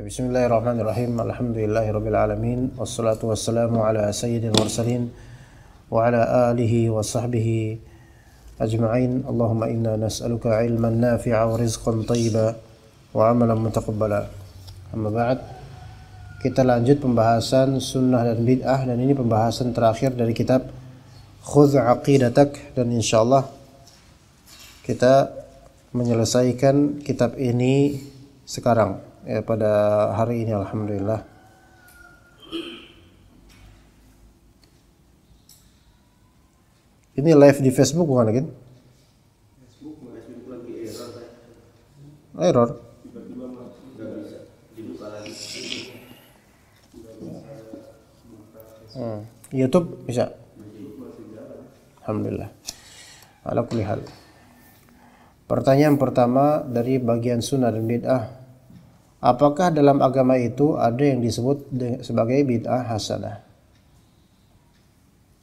Bismillahirrahmanirrahim. Alhamdulillahirabbil alamin wassalatu wassalamu ala sayyidil mursalin wa ala alihi wa sahbihi ajma'in. Allahumma inna nas'aluka ilman nafi'a wa rizqan thayyiba wa amalan mutaqabbala. Amma ba'd. Kita lanjut pembahasan sunnah dan bid'ah dan ini pembahasan terakhir dari kitab Khudh Aqidatak dan insyaallah kita menyelesaikan kitab ini sekarang ya, pada hari ini alhamdulillah ini live di Facebook bukan lagi? error. Hmm. YouTube bisa. Alhamdulillah. Ala kulli Pertanyaan pertama dari bagian sunnah dan bid'ah Apakah dalam agama itu ada yang disebut sebagai bid'ah hasanah?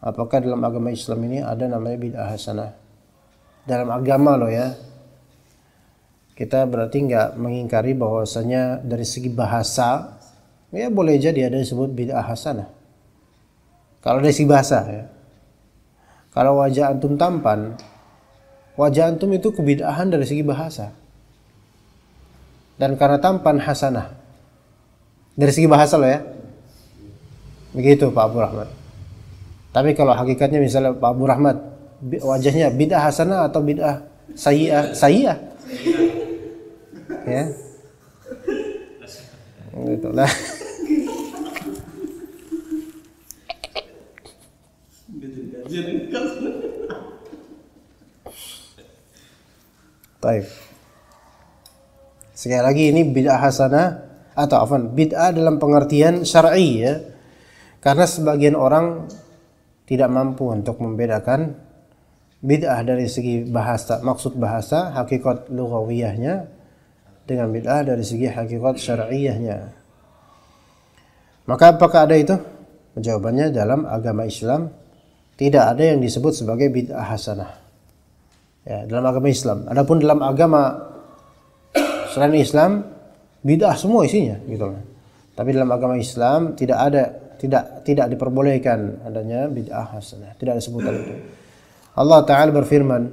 Apakah dalam agama Islam ini ada namanya bid'ah hasanah? Dalam agama loh ya. Kita berarti nggak mengingkari bahwasanya dari segi bahasa ya boleh jadi ada disebut bid'ah hasanah. Kalau dari segi bahasa ya. Kalau wajah antum tampan, wajah antum itu kebidahan dari segi bahasa dan karena tampan hasanah. Dari segi bahasa loh ya. Begitu Pak Abu Rahmat. Tapi kalau hakikatnya misalnya Pak Abu Rahmat wajahnya bid'ah hasanah atau bid'ah sayyi'ah? Sayyi'ah. ya. Gitu lah. Taib. Sekali lagi ini bid'ah hasanah atau afan bid'ah dalam pengertian syar'i ya. Karena sebagian orang tidak mampu untuk membedakan bid'ah dari segi bahasa, maksud bahasa, hakikat lugawiyahnya dengan bid'ah dari segi hakikat syar'iyahnya. Maka apakah ada itu? Jawabannya dalam agama Islam tidak ada yang disebut sebagai bid'ah hasanah. Ya, dalam agama Islam. Adapun dalam agama selain Islam bid'ah semua isinya gitu loh. Kan. Tapi dalam agama Islam tidak ada tidak tidak diperbolehkan adanya bid'ah hasanah. Tidak ada sebutan itu. Allah taala berfirman,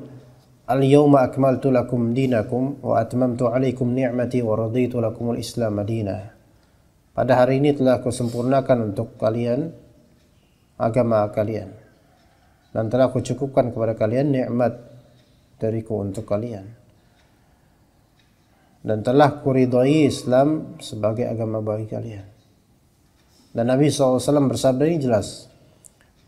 "Al-yauma akmaltu lakum dinakum wa atmamtu 'alaikum ni'mati wa raditu al Islam madinah." Pada hari ini telah kusempurnakan untuk kalian agama kalian dan telah cukupkan kepada kalian nikmat dariku untuk kalian dan telah kuridhoi Islam sebagai agama bagi kalian. Dan Nabi SAW bersabda ini jelas.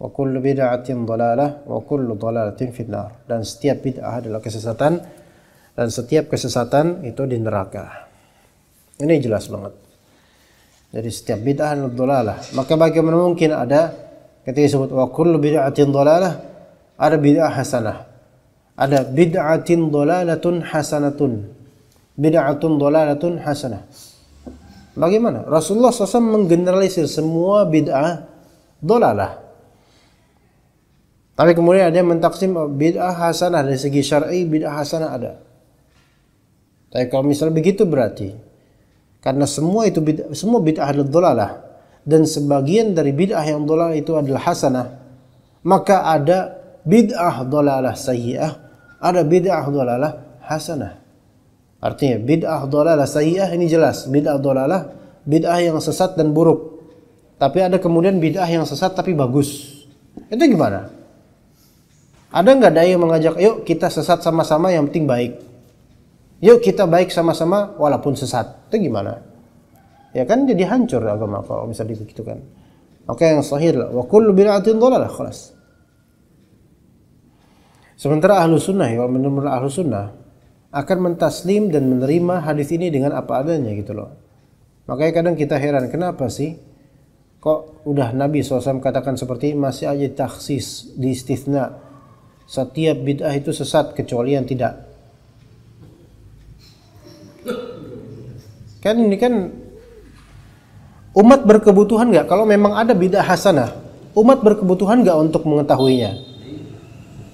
Wa kullu bid'atin dalalah wa kullu dalalatin finnar. Dan setiap bid'ah adalah kesesatan dan setiap kesesatan itu di neraka. Ini jelas banget. Jadi setiap bid'ah adalah dalalah. Maka bagaimana mungkin ada ketika disebut wa kullu bid'atin dalalah ada bid'ah hasanah. Ada bid'atin dalalatun hasanatun bid'atun dolalatun hasanah. Bagaimana? Rasulullah SAW menggeneralisir semua bid'ah dolalah. Tapi kemudian ada yang mentaksim bid'ah hasanah dari segi syar'i bid'ah hasanah ada. Tapi kalau misal begitu berarti karena semua itu bid'ah, semua bid'ah adalah dolalah dan sebagian dari bid'ah yang dolalah itu adalah hasanah. Maka ada bid'ah dolalah sayyi'ah, ada bid'ah dolalah hasanah. Artinya bid'ah dolalah sayyi'ah ini jelas, bid'ah dolalah bid'ah yang sesat dan buruk. Tapi ada kemudian bid'ah yang sesat tapi bagus. Itu gimana? Ada nggak daya yang mengajak, yuk kita sesat sama-sama yang penting baik. Yuk kita baik sama-sama walaupun sesat. Itu gimana? Ya kan jadi hancur agama kalau bisa kan oke yang sahih lah, wa kullu bid'atin dolalah khalas. Sementara ahlu sunnah, ya menurut ahlu sunnah, akan mentaslim dan menerima hadis ini dengan apa adanya gitu loh. Makanya kadang kita heran kenapa sih kok udah Nabi SAW katakan seperti masih aja taksis di istisna Setiap bid'ah itu sesat kecuali yang tidak. Kan ini kan umat berkebutuhan nggak kalau memang ada bid'ah hasanah? Umat berkebutuhan nggak untuk mengetahuinya?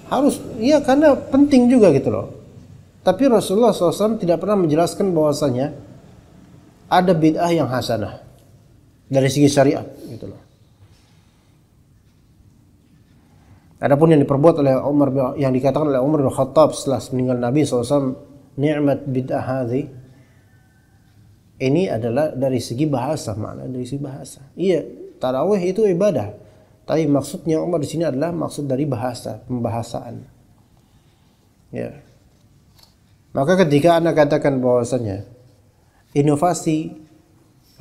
Harus, iya karena penting juga gitu loh. Tapi Rasulullah SAW tidak pernah menjelaskan bahwasanya ada bid'ah yang hasanah dari segi syariat gitu loh. Adapun yang diperbuat oleh Umar yang dikatakan oleh Umar bin Khattab setelah meninggal Nabi SAW nikmat bid'ah hadhi ini adalah dari segi bahasa mana dari segi bahasa. Iya, tarawih itu ibadah. Tapi maksudnya Umar di sini adalah maksud dari bahasa, pembahasan. Ya. Yeah. Maka ketika Anda katakan bahwasanya inovasi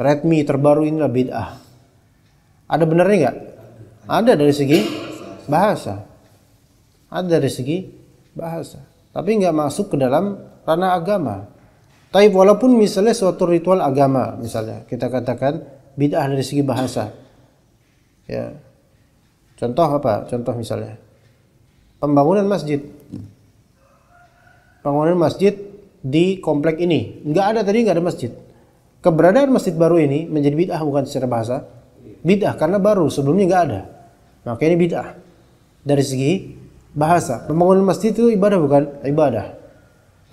Redmi terbaru ini adalah bid'ah. Ada benernya nggak? Ada dari segi bahasa. Ada dari segi bahasa. Tapi nggak masuk ke dalam ranah agama. Tapi walaupun misalnya suatu ritual agama, misalnya kita katakan bid'ah dari segi bahasa. Ya. Contoh apa? Contoh misalnya pembangunan masjid Pembangunan masjid di komplek ini. Nggak ada tadi nggak ada masjid. Keberadaan masjid baru ini menjadi bid'ah bukan secara bahasa. Bid'ah karena baru, sebelumnya nggak ada. Maka ini bid'ah. Dari segi bahasa, pembangunan masjid itu ibadah bukan ibadah.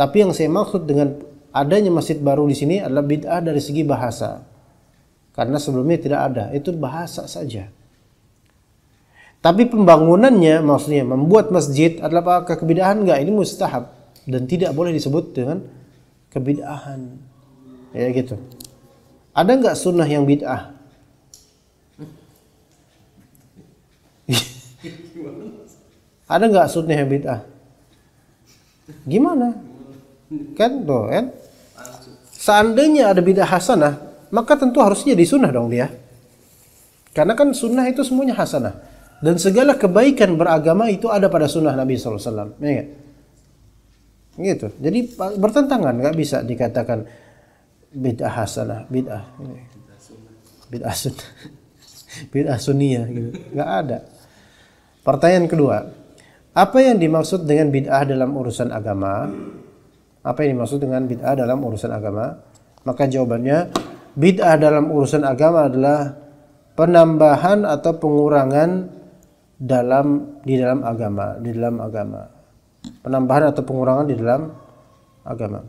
Tapi yang saya maksud dengan adanya masjid baru di sini adalah bid'ah dari segi bahasa. Karena sebelumnya tidak ada, itu bahasa saja. Tapi pembangunannya maksudnya membuat masjid adalah apakah kebidahan enggak? Ini mustahab dan tidak boleh disebut dengan kebid'ahan. Ya gitu. Ada nggak sunnah yang bid'ah? Ada nggak sunnah yang bid'ah? Gimana? Kan tuh kan? Seandainya ada bid'ah hasanah, maka tentu harusnya disunah dong dia. Karena kan sunnah itu semuanya hasanah. Dan segala kebaikan beragama itu ada pada sunnah Nabi SAW. Ya, Gitu. Jadi bertentangan nggak bisa dikatakan bid'ah hasanah, bid'ah. Bid'ah sunnah. Bid'ah sunniyah gitu. Nggak ada. Pertanyaan kedua, apa yang dimaksud dengan bid'ah dalam urusan agama? Apa yang dimaksud dengan bid'ah dalam urusan agama? Maka jawabannya bid'ah dalam urusan agama adalah penambahan atau pengurangan dalam di dalam agama, di dalam agama penambahan atau pengurangan di dalam agama.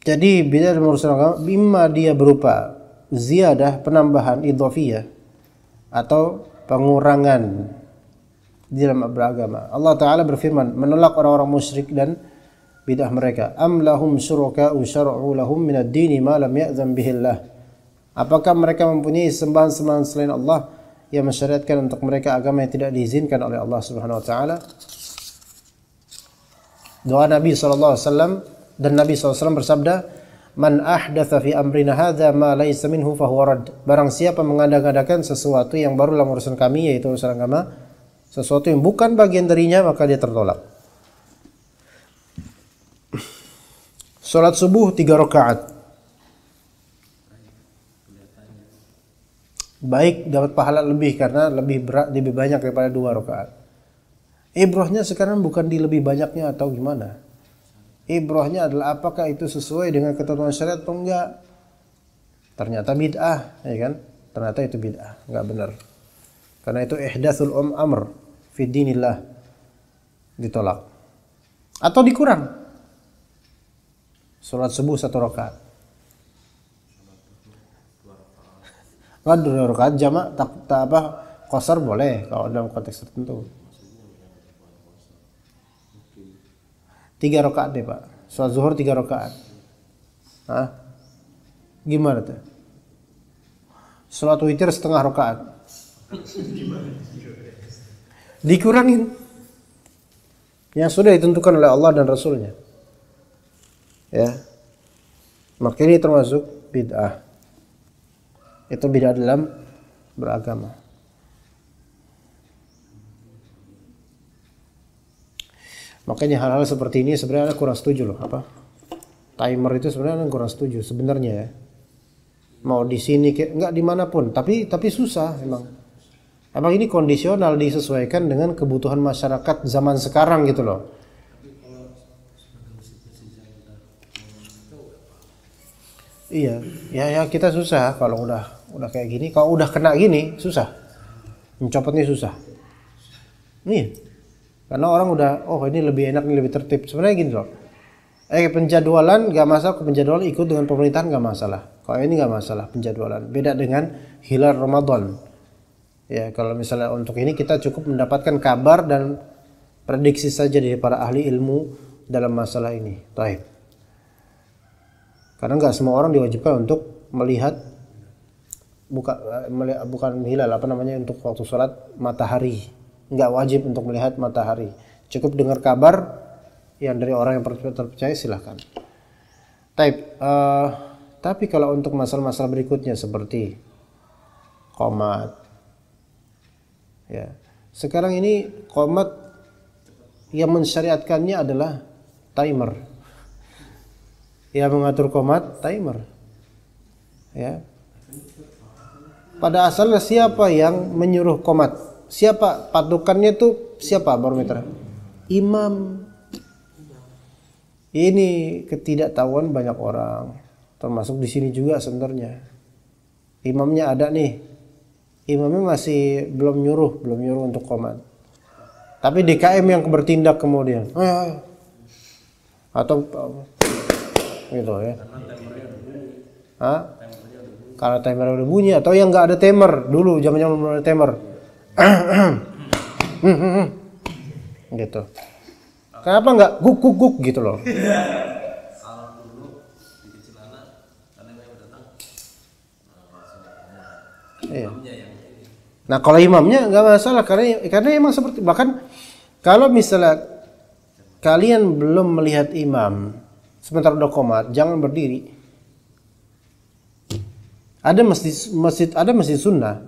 Jadi beda dalam urusan agama, bima dia berupa ziyadah, penambahan, idhafiyah atau pengurangan di dalam beragama. Allah Ta'ala berfirman, menolak orang-orang musyrik dan bidah mereka. Am lahum syuraka'u syar'u lahum minad dini ma lam ya'zan bihillah Apakah mereka mempunyai sembahan-sembahan selain Allah yang mensyariatkan untuk mereka agama yang tidak diizinkan oleh Allah Subhanahu wa taala? Doa Nabi sallallahu alaihi wasallam dan Nabi SAW bersabda, "Man ahdatsa fi amrina hadza ma laysa minhu huwa rad." Barang siapa mengadakan sesuatu yang baru dalam urusan kami yaitu urusan agama, sesuatu yang bukan bagian darinya maka dia tertolak. Salat subuh tiga rakaat. baik dapat pahala lebih karena lebih berat lebih banyak daripada dua rakaat. Ibrahnya sekarang bukan di lebih banyaknya atau gimana? Ibrahnya adalah apakah itu sesuai dengan ketentuan syariat atau enggak? Ternyata bid'ah, ya kan? Ternyata itu bid'ah, enggak benar. Karena itu ihdatsul um amr fi dinillah ditolak. Atau dikurang. Salat subuh satu rakaat. Kalau dua rakaat jamak tak, tak apa kosor boleh kalau dalam konteks tertentu. Tiga rakaat deh pak. Sholat zuhur tiga rakaat. Ah, Gimana tuh? Sholat witir setengah rakaat. Dikurangin yang sudah ditentukan oleh Allah dan Rasulnya. Ya, makanya ini termasuk bid'ah itu beda dalam beragama makanya hal-hal seperti ini sebenarnya kurang setuju loh apa timer itu sebenarnya kurang setuju sebenarnya ya mau di sini nggak dimanapun tapi tapi susah emang emang ini kondisional disesuaikan dengan kebutuhan masyarakat zaman sekarang gitu loh Iya, ya ya kita susah kalau udah udah kayak gini kalau udah kena gini susah mencopotnya susah nih iya. karena orang udah oh ini lebih enak ini lebih tertib sebenarnya gini loh eh penjadwalan gak masalah penjadwalan ikut dengan pemerintahan gak masalah kalau ini gak masalah penjadwalan beda dengan hilal ramadan ya kalau misalnya untuk ini kita cukup mendapatkan kabar dan prediksi saja dari para ahli ilmu dalam masalah ini taib karena nggak semua orang diwajibkan untuk melihat bukan bukan hilal apa namanya untuk waktu sholat matahari nggak wajib untuk melihat matahari cukup dengar kabar yang dari orang yang terpercaya silahkan Taip, uh, eh, tapi kalau untuk masalah-masalah berikutnya seperti komat ya sekarang ini komat yang mensyariatkannya adalah timer yang mengatur komat timer ya pada asalnya siapa yang menyuruh komat? Siapa patukannya tuh siapa barometer? Imam. Ini ketidaktahuan banyak orang, termasuk di sini juga sebenarnya. Imamnya ada nih, imamnya masih belum nyuruh, belum nyuruh untuk komat. Tapi DKM yang bertindak kemudian, eh, eh. atau eh, gitu ya. Hah? Kalau timer udah bunyi atau yang nggak ada timer dulu zaman-zaman belum ada timer. gitu. Kenapa nggak guk guk guk gitu loh? Iya. Nah kalau imamnya nggak masalah karena karena emang seperti bahkan kalau misalnya kalian belum melihat imam sebentar udah jangan berdiri ada masjid, masjid ada masjid sunnah.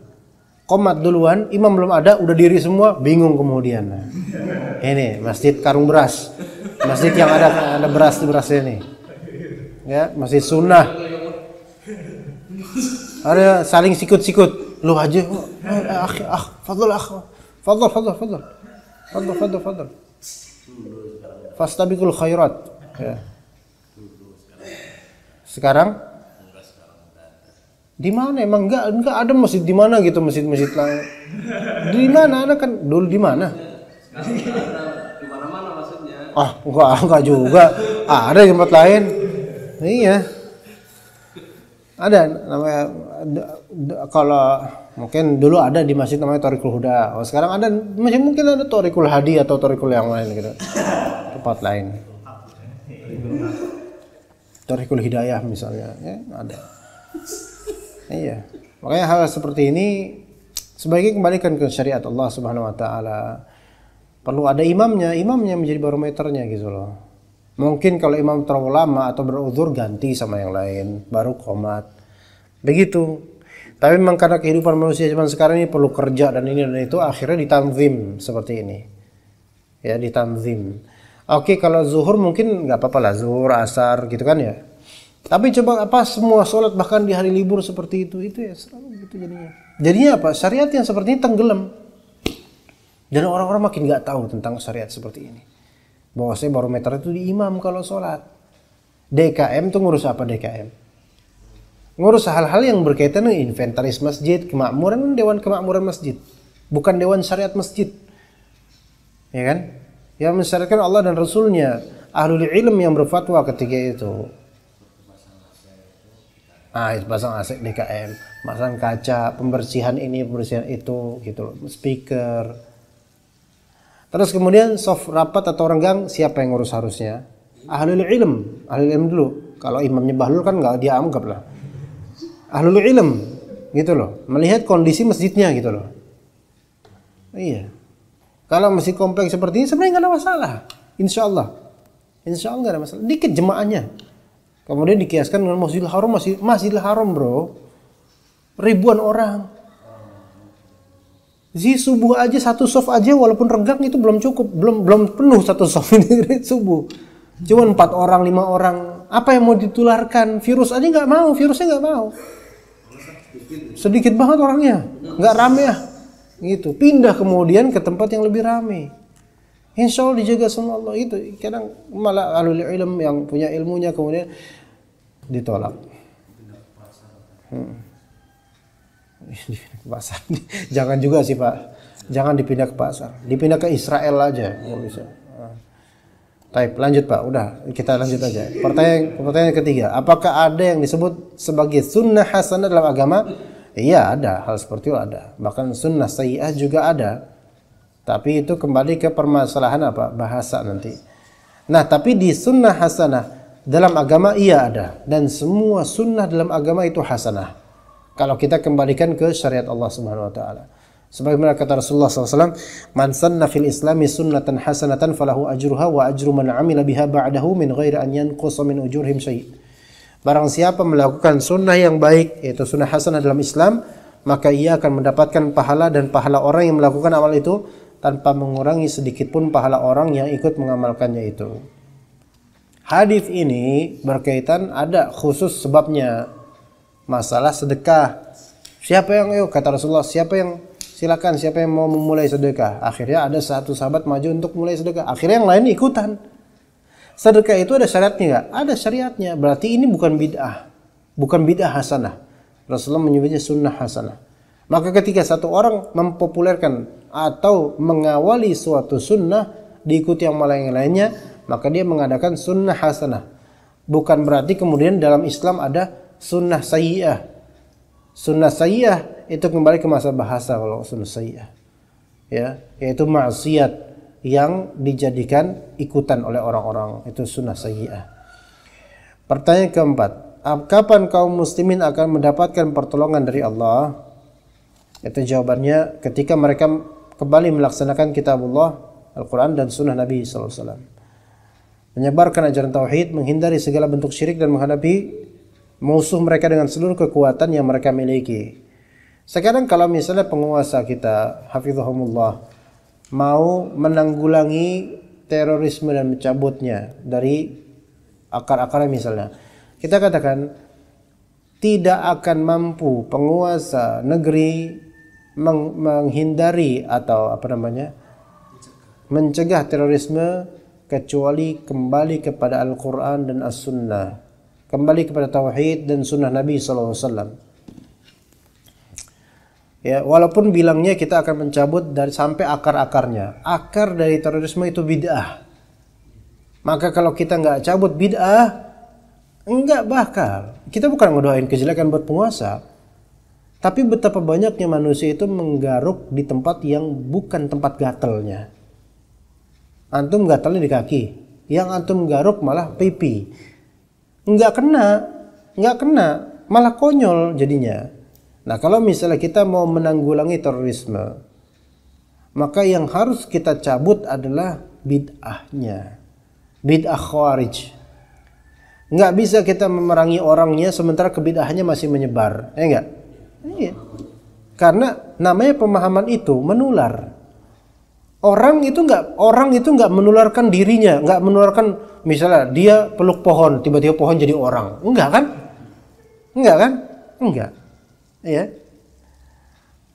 Komat duluan, imam belum ada, udah diri semua, bingung kemudian. Nah, ini masjid karung beras, masjid yang ada ada beras di beras ini. Ya, masjid sunnah. Ada saling sikut-sikut, lu aja, ah, ah, fadl, ah, fadl, fadl, fadl, fadl, fadl, fadl. Fastabikul khairat. Ya. Sekarang di mana emang enggak enggak ada masjid di mana gitu masjid-masjid lain di mana anak kan dulu di mana Oh ah enggak enggak juga ah, ada tempat lain iya ada namanya kalau mungkin dulu ada di masjid namanya Torikul Huda oh, sekarang ada masih mungkin ada Torikul Hadi atau Torikul yang lain gitu tempat lain Torikul Hidayah misalnya ya, ada Iya. Makanya hal seperti ini sebaiknya kembalikan ke syariat Allah Subhanahu wa taala. Perlu ada imamnya, imamnya menjadi barometernya gitu loh. Mungkin kalau imam terlalu lama atau beruzur ganti sama yang lain, baru komat. Begitu. Tapi memang karena kehidupan manusia zaman sekarang ini perlu kerja dan ini dan itu akhirnya ditanzim seperti ini. Ya, ditanzim. Oke, kalau zuhur mungkin nggak apa-apa lah, zuhur, asar gitu kan ya tapi coba apa semua sholat bahkan di hari libur seperti itu itu ya selalu begitu jadinya. Jadinya apa? Syariat yang seperti ini tenggelam. Dan orang-orang makin nggak tahu tentang syariat seperti ini. bahwa Bahwasanya barometer itu di imam kalau sholat. DKM tuh ngurus apa DKM? Ngurus hal-hal yang berkaitan dengan inventaris masjid, kemakmuran, kan dewan kemakmuran masjid. Bukan dewan syariat masjid. Ya kan? Yang mensyariatkan Allah dan Rasulnya. Ahlul ilm yang berfatwa ketika itu ah pasang AC DKM pasang kaca pembersihan ini pembersihan itu gitu loh speaker terus kemudian soft rapat atau renggang siapa yang ngurus harusnya ahlul ilm ahlul ilm dulu kalau imamnya bahlul kan nggak dia anggap lah ahlul ilm gitu loh melihat kondisi masjidnya gitu loh iya kalau masih kompleks seperti ini sebenarnya nggak ada masalah insya Allah insya Allah nggak ada masalah dikit jemaahnya Kemudian dikiaskan dengan Masjidil Haram, masih Masjidil Haram, Bro. Ribuan orang. Di subuh aja satu soft aja walaupun renggang itu belum cukup, belum belum penuh satu soft ini subuh. Cuman empat orang, lima orang. Apa yang mau ditularkan? Virus aja nggak mau, virusnya nggak mau. Sedikit banget orangnya, nggak rame ya. Gitu. Pindah kemudian ke tempat yang lebih rame. Insya Allah dijaga sama Allah itu. Kadang malah alul ilm yang punya ilmunya kemudian ditolak. Hmm. ke pasar. Jangan juga sih Pak. Jangan dipindah ke pasar. Dipindah ke Israel aja Ya, bisa. Taip, lanjut Pak. Udah, kita lanjut aja. Pertanyaan pertanyaan ketiga, apakah ada yang disebut sebagai sunnah hasanah dalam agama? Iya, ada. Hal seperti itu ada. Bahkan sunnah sayyi'ah juga ada. Tapi itu kembali ke permasalahan apa? Bahasa nanti. Nah, tapi di sunnah hasanah dalam agama iya ada dan semua sunnah dalam agama itu hasanah. Kalau kita kembalikan ke syariat Allah Subhanahu wa taala. Sebagaimana kata Rasulullah SAW, "Man sanna fil Islami sunnatan hasanatan falahu ajruha wa ajru man 'amila biha ba'dahu min ghairi an yanqusa min ujurihim syai'." Barang siapa melakukan sunnah yang baik, yaitu sunnah hasanah dalam Islam, maka ia akan mendapatkan pahala dan pahala orang yang melakukan amal itu tanpa mengurangi sedikit pun pahala orang yang ikut mengamalkannya itu. Hadis ini berkaitan ada khusus sebabnya masalah sedekah. Siapa yang ayo kata Rasulullah, siapa yang silakan siapa yang mau memulai sedekah. Akhirnya ada satu sahabat maju untuk mulai sedekah. Akhirnya yang lain ikutan. Sedekah itu ada syariatnya nggak? Ada syariatnya. Berarti ini bukan bid'ah. Bukan bid'ah hasanah. Rasulullah menyebutnya sunnah hasanah. Maka ketika satu orang mempopulerkan atau mengawali suatu sunnah diikuti yang malah yang lainnya maka dia mengadakan sunnah hasanah bukan berarti kemudian dalam Islam ada sunnah sayyah sunnah sayyah itu kembali ke masa bahasa kalau sunnah sayyah ya yaitu maksiat yang dijadikan ikutan oleh orang-orang itu sunnah sayyah pertanyaan keempat kapan kaum muslimin akan mendapatkan pertolongan dari Allah itu jawabannya ketika mereka kembali melaksanakan kitabullah Al-Quran dan sunnah Nabi SAW menyebarkan ajaran tauhid menghindari segala bentuk syirik dan menghadapi musuh mereka dengan seluruh kekuatan yang mereka miliki sekarang kalau misalnya penguasa kita hafizahumullah mau menanggulangi terorisme dan mencabutnya dari akar-akarnya misalnya kita katakan tidak akan mampu penguasa negeri meng menghindari atau apa namanya mencegah terorisme kecuali kembali kepada Al-Quran dan As-Sunnah kembali kepada Tauhid dan Sunnah Nabi SAW ya walaupun bilangnya kita akan mencabut dari sampai akar-akarnya akar dari terorisme itu bid'ah maka kalau kita nggak cabut bid'ah enggak bakal kita bukan ngedoain kejelekan buat penguasa tapi betapa banyaknya manusia itu menggaruk di tempat yang bukan tempat gatelnya. Antum gatelnya di kaki, yang antum garuk malah pipi. Nggak kena, nggak kena, malah konyol jadinya. Nah kalau misalnya kita mau menanggulangi terorisme, maka yang harus kita cabut adalah bid'ahnya. Bid'ah khawarij. Nggak bisa kita memerangi orangnya sementara kebid'ahnya masih menyebar, ya Iya. Karena namanya pemahaman itu menular. Orang itu nggak orang itu nggak menularkan dirinya, nggak menularkan misalnya dia peluk pohon, tiba-tiba pohon jadi orang. Enggak kan? Enggak kan? Enggak. Iya.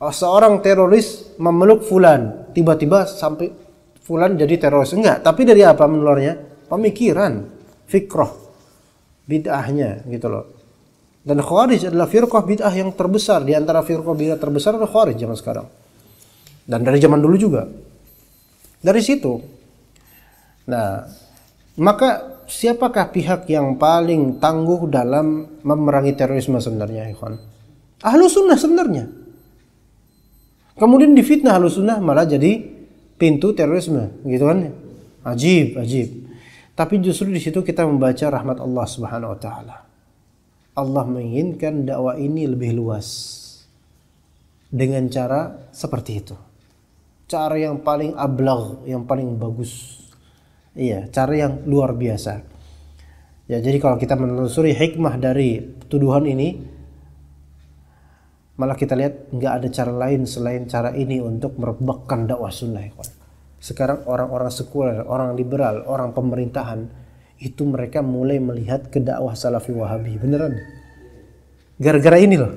Oh, seorang teroris memeluk fulan, tiba-tiba sampai fulan jadi teroris. Enggak, tapi dari apa menularnya? Pemikiran, fikroh, bid'ahnya gitu loh dan Khawarij adalah firqah bid'ah yang terbesar di antara firqah bid'ah terbesar adalah Khawarij zaman sekarang. Dan dari zaman dulu juga. Dari situ. Nah, maka siapakah pihak yang paling tangguh dalam memerangi terorisme sebenarnya, ikhwan? Ahlu sunnah sebenarnya. Kemudian difitnah ahlu sunnah malah jadi pintu terorisme, gitu kan? Ajib, ajib. Tapi justru di situ kita membaca rahmat Allah Subhanahu wa taala. Allah menginginkan dakwah ini lebih luas dengan cara seperti itu. Cara yang paling ablagh, yang paling bagus. Iya, cara yang luar biasa. Ya, jadi kalau kita menelusuri hikmah dari tuduhan ini, malah kita lihat nggak ada cara lain selain cara ini untuk merebakkan dakwah sunnah. Sekarang orang-orang sekuler, orang liberal, orang pemerintahan, itu mereka mulai melihat ke dakwah salafi wahabi beneran gara-gara ini loh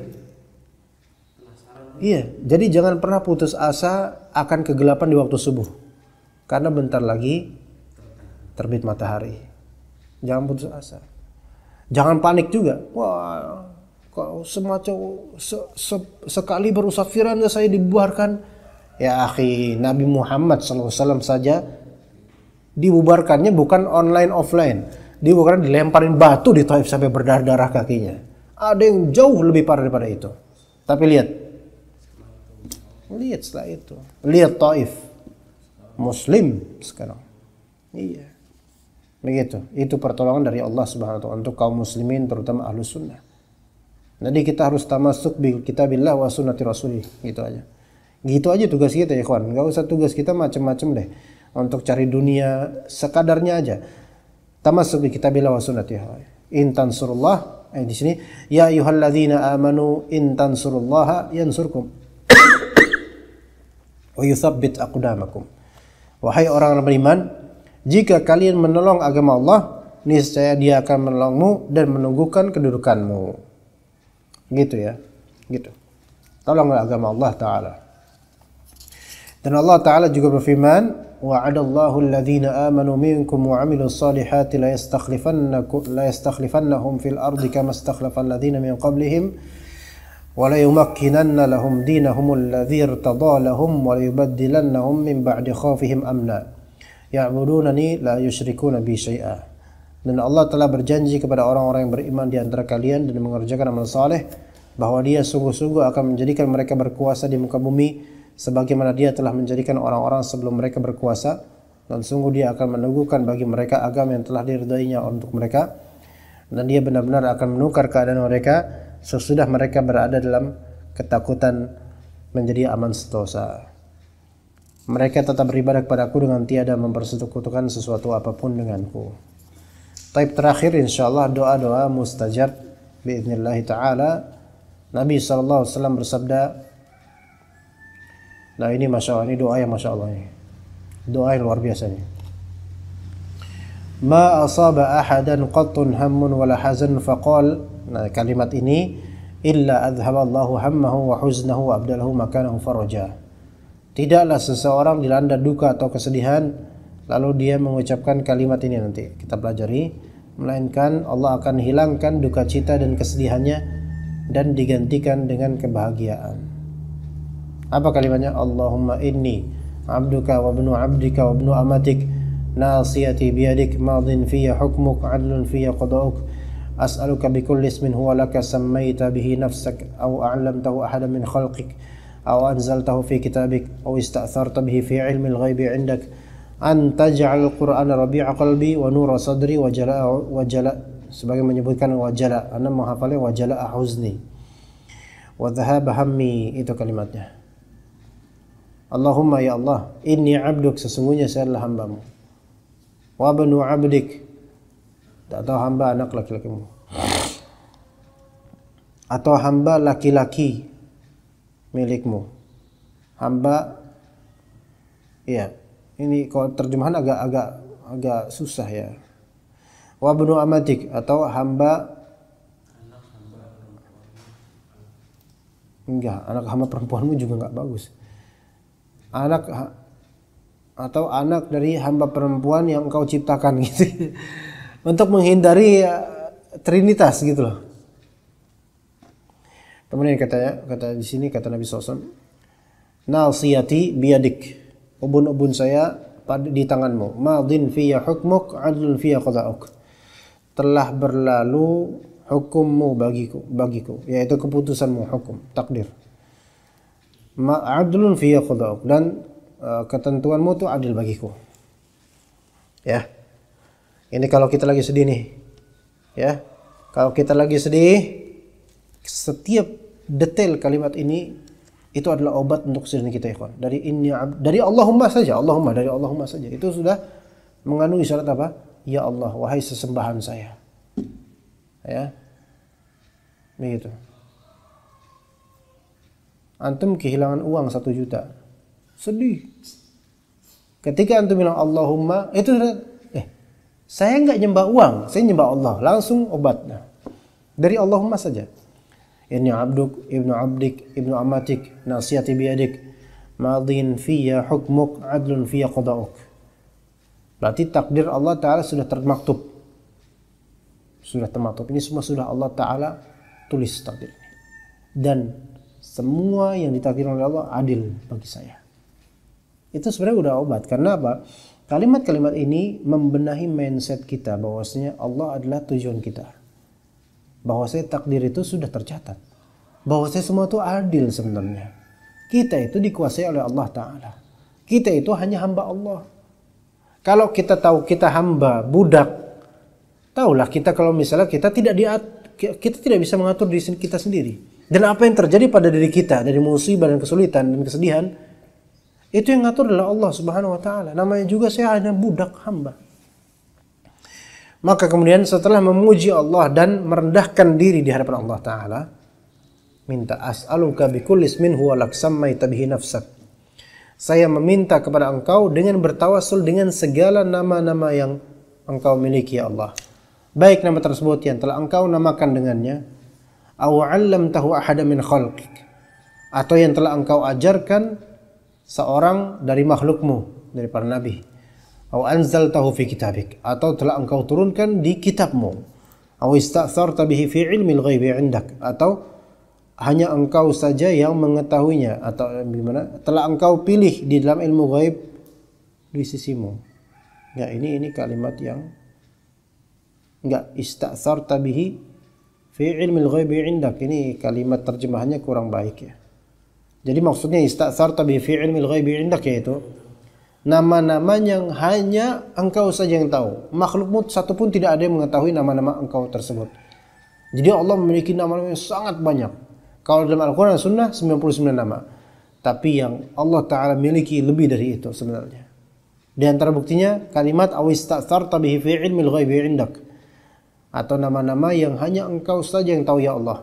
iya jadi jangan pernah putus asa akan kegelapan di waktu subuh karena bentar lagi terbit matahari jangan putus asa jangan panik juga wah kok semacam se, se, sekali berusafiran saya dibuarkan ya akhi Nabi Muhammad SAW saja dibubarkannya bukan online offline. Dibubarkan dilemparin batu di Taif sampai berdarah-darah kakinya. Ada yang jauh lebih parah daripada itu. Tapi lihat. Lihat setelah itu. Lihat Taif. Muslim sekarang. Iya. Begitu. Itu pertolongan dari Allah Subhanahu wa taala untuk kaum muslimin terutama Ahlu sunnah. Jadi kita harus tamasuk bil kitabillah wa sunnati rasulih gitu aja. Gitu aja tugas kita ya kawan. nggak usah tugas kita macam-macam deh untuk cari dunia sekadarnya aja. Tamasuk kita bilang wasunat ya. Intan surullah eh, di sini ya ayyuhalladzina amanu intan surullah yansurkum wa yuthabbit aqdamakum. Wahai orang-orang beriman, jika kalian menolong agama Allah, niscaya Dia akan menolongmu dan menunggukan kedudukanmu. Gitu ya. Gitu. Tolonglah agama Allah taala. Dan Allah Ta'ala juga berfirman, وَعَدَ اللَّهُ الَّذِينَ آمَنُوا مِنْكُمْ وَعَمِلُوا الصَّالِحَاتِ لَا يَسْتَخْلِفَنَّهُمْ فِي الْأَرْضِ كَمَا اسْتَخْلَفَ الَّذِينَ مِنْ قَبْلِهِمْ وَلَيُمَكِّنَنَّ لَهُمْ دِينَهُمُ الَّذِي ارْتَضَى لَهُمْ وَلَيُبَدِّلَنَّهُمْ مِنْ بَعْدِ خَوْفِهِمْ أَمْنًا يَعْبُدُونَنِي لَا يُشْرِكُونَ بِي شَيْئًا Dan Allah telah berjanji kepada orang-orang yang beriman di antara kalian dan mengerjakan amal saleh bahwa dia sungguh-sungguh akan menjadikan mereka berkuasa di muka bumi sebagaimana dia telah menjadikan orang-orang sebelum mereka berkuasa dan sungguh dia akan meneguhkan bagi mereka agama yang telah diridainya untuk mereka dan dia benar-benar akan menukar keadaan mereka sesudah mereka berada dalam ketakutan menjadi aman setosa. Mereka tetap beribadah kepada kepadaku dengan tiada mempersekutukan sesuatu apapun denganku. Taib terakhir insyaallah doa-doa mustajab bi'idnillahi taala Nabi sallallahu Nabi SAW bersabda Nah ini masya Allah, ini doa yang masya Allah ini. Doa yang luar biasa ini. Ma asaba ahadan qatun hammun wala hazan faqal. Nah kalimat ini illa adhaballahu hammahu wa huznahu wa abdalahu makanahu faraja. Tidaklah seseorang dilanda duka atau kesedihan lalu dia mengucapkan kalimat ini nanti kita pelajari melainkan Allah akan hilangkan duka cita dan kesedihannya dan digantikan dengan kebahagiaan. Apa kalimatnya? Allahumma inni abduka wa ibnu abdika wa ibnu amatik nasiyati biyadik madin fiya hukmuk adlun fiya qada'uk as'aluka bi huwa laka أسألك bihi nafsak هو a'lamtahu ahada min khalqik أو anzaltahu fi kitabik خلقك أو bihi fi ilmi al استأثرت indak an taj'al al-qur'ana rabi'a qalbi wa nura sadri wa jala'a wa وجلاء sebagai menyebutkan wajala, anda menghafalnya wajala huzni, wadhab hammi itu kalimatnya. Allahumma ya Allah, inni abduk sesungguhnya saya adalah hambamu. Wa banu abdik. Tak tahu hamba anak laki-lakimu. Atau hamba laki-laki milikmu. Hamba iya. ini kalau terjemahan agak agak agak susah ya. Wa banu amatik atau hamba Enggak, anak hamba perempuanmu juga enggak bagus anak atau anak dari hamba perempuan yang engkau ciptakan gitu untuk menghindari eh, trinitas gitu loh kemudian katanya kata di sini kata Nabi Sosan nasiyati biadik ubun-ubun saya di tanganmu madin fiya hukmuk adlun fiya qada'uk telah berlalu hukummu bagiku bagiku yaitu keputusanmu hukum takdir ma'adlun fiyya qada'uk dan uh, ketentuanmu itu adil bagiku. Ya. Ini kalau kita lagi sedih nih. Ya. Kalau kita lagi sedih, setiap detail kalimat ini itu adalah obat untuk sedih kita ikhwan. Dari ini dari Allahumma saja, Allahumma dari Allahumma saja. Itu sudah mengandung isyarat apa? Ya Allah, wahai sesembahan saya. Ya. Begitu antum kehilangan uang satu juta. Sedih. Ketika antum bilang Allahumma, itu eh saya nggak nyembah uang, saya nyembah Allah. Langsung obatnya dari Allahumma saja. Ini abduk, ibnu abdik, ibnu amatik, nasiati biadik, madin fiya hukmuk, adlun fiya qada'uk. Berarti takdir Allah Ta'ala sudah termaktub. Sudah termaktub. Ini semua sudah Allah Ta'ala tulis takdir. Dan semua yang ditakdirkan oleh Allah adil bagi saya. Itu sebenarnya udah obat. Karena apa? Kalimat-kalimat ini membenahi mindset kita bahwasanya Allah adalah tujuan kita. Bahwasanya takdir itu sudah tercatat. Bahwasanya semua itu adil sebenarnya. Kita itu dikuasai oleh Allah Ta'ala. Kita itu hanya hamba Allah. Kalau kita tahu kita hamba, budak, tahulah kita kalau misalnya kita tidak diat, kita tidak bisa mengatur diri kita sendiri. Dan apa yang terjadi pada diri kita dari musibah dan kesulitan dan kesedihan itu yang ngatur adalah Allah Subhanahu wa taala. Namanya juga saya hanya budak hamba. Maka kemudian setelah memuji Allah dan merendahkan diri di hadapan Allah taala, minta as'aluka kulli ismin huwa lak sammaita bihi nafsak. Saya meminta kepada engkau dengan bertawasul dengan segala nama-nama yang engkau miliki ya Allah. Baik nama tersebut yang telah engkau namakan dengannya aw 'allamtahu ahada min khalqik atau yang telah engkau ajarkan seorang dari makhlukmu dari para nabi atau anzaltahu fi kitabik atau telah engkau turunkan di kitabmu atau ista'tharta bihi fi ilmil ghaibi 'indak atau hanya engkau saja yang mengetahuinya atau gimana telah engkau pilih di dalam ilmu gaib di sisimu ya ini ini kalimat yang enggak ista'tharta bihi fi ilmil ghaibi indak. Ini kalimat terjemahannya kurang baik ya. Jadi maksudnya istatsarta bi fi ilmil ghaibi indak yaitu nama-nama yang hanya engkau saja yang tahu. Makhlukmu satu pun tidak ada yang mengetahui nama-nama engkau tersebut. Jadi Allah memiliki nama-nama yang sangat banyak. Kalau dalam Al-Quran Sunnah 99 nama. Tapi yang Allah Ta'ala miliki lebih dari itu sebenarnya. Di antara buktinya kalimat awis ta'sarta bihi fi ilmil ghaibi indak atau nama-nama yang hanya engkau saja yang tahu ya Allah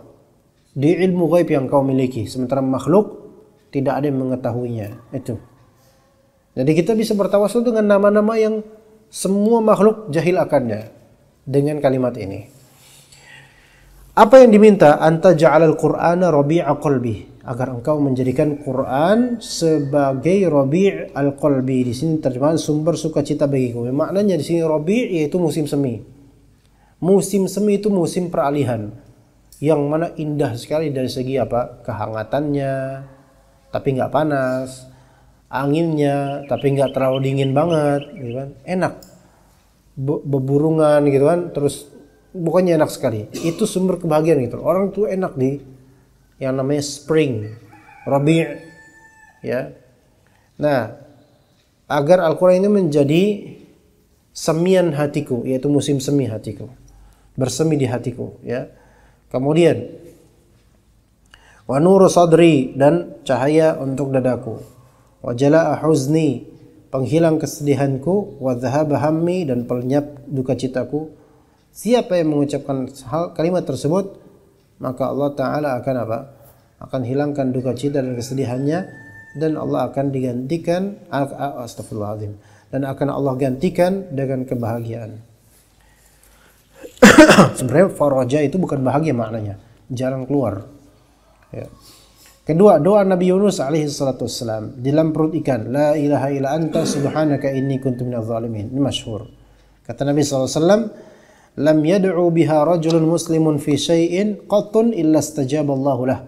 di ilmu gaib yang kau miliki sementara makhluk tidak ada yang mengetahuinya itu jadi kita bisa bertawasul dengan nama-nama yang semua makhluk jahil akannya dengan kalimat ini apa yang diminta anta ja'alal qur'ana rabi'a qalbi agar engkau menjadikan Quran sebagai rabi' al-qalbi di sini terjemahan sumber sukacita bagiku maknanya di sini rabi' yaitu musim semi Musim semi itu musim peralihan yang mana indah sekali dari segi apa kehangatannya, tapi nggak panas, anginnya, tapi nggak terlalu dingin banget, gitu kan? Enak, Be beburungan gitu kan, terus bukannya enak sekali. Itu sumber kebahagiaan gitu. Orang tuh enak di yang namanya spring, Rabi' ya. Nah, agar Al-Qur'an ini menjadi semian hatiku, yaitu musim semi hatiku bersemi di hatiku ya. Kemudian wa nuru sadri dan cahaya untuk dadaku. Wa jalaa huzni penghilang kesedihanku wa hammi dan pelenyap citaku Siapa yang mengucapkan hal kalimat tersebut maka Allah taala akan apa? akan hilangkan duka cita dan kesedihannya dan Allah akan digantikan astagfirullahaladzim dan akan Allah gantikan dengan kebahagiaan Sebenarnya faraja itu bukan bahagia maknanya, jalan keluar. Ya. Kedua, doa Nabi Yunus alaihi salatu wassalam dalam perut ikan, la ilaha illa anta subhanaka inni kuntu minaz zalimin. Ini masyhur. Kata Nabi SAW, Lam yad'u biha rajulun muslimun fi syai'in qatun illa stajab Allah lah.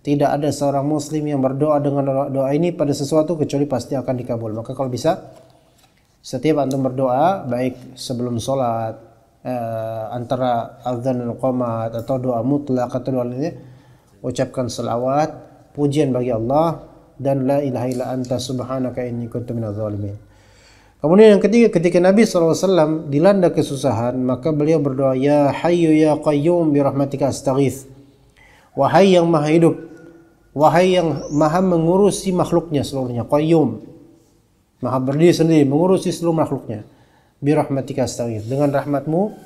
Tidak ada seorang muslim yang berdoa dengan doa, doa ini pada sesuatu kecuali pasti akan dikabul. Maka kalau bisa, setiap antum berdoa, baik sebelum sholat, uh, antara azan dan qomat atau doa mutlak atau doa lainnya ucapkan selawat pujian bagi Allah dan la ilaha illa anta subhanaka inni kuntu minadz zalimin Kemudian yang ketiga ketika Nabi SAW dilanda kesusahan maka beliau berdoa ya hayyu ya qayyum bi rahmatika astaghith wahai yang maha hidup wahai yang maha mengurusi makhluknya seluruhnya qayyum maha berdiri sendiri mengurusi seluruh makhluknya birahmatika astaghith. Dengan rahmatmu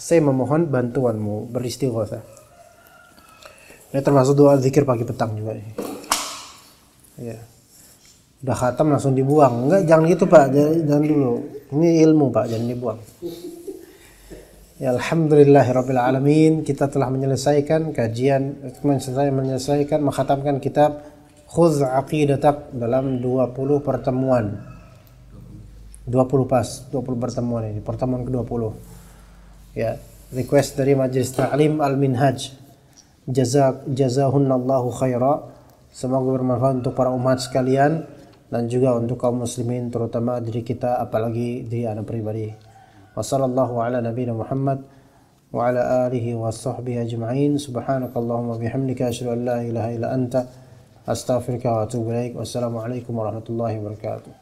saya memohon bantuanmu beristighosa Ini termasuk doa zikir pagi petang juga Ya. Ya. Udah khatam langsung dibuang. Enggak, jangan gitu Pak. Jangan, dulu. Ini ilmu Pak, jangan dibuang. Ya Alhamdulillahirabbil alamin, kita telah menyelesaikan kajian saya menyelesaikan menghatamkan kitab Khuz Aqidatak dalam 20 pertemuan. 20 pas 20 pertemuan ini pertemuan ke-20 ya request dari Majelis Ta'lim Al-Minhaj jazak jazahunallahu khaira semoga bermanfaat untuk para umat sekalian dan juga untuk kaum muslimin terutama diri kita apalagi diri anak pribadi wasallallahu ala nabiyina Muhammad wa ala alihi wa sahbihi ajma'in subhanakallahumma bihamdika asyhadu an la ilaha illa anta astaghfiruka wa atubu ilaik wassalamu alaikum warahmatullahi wabarakatuh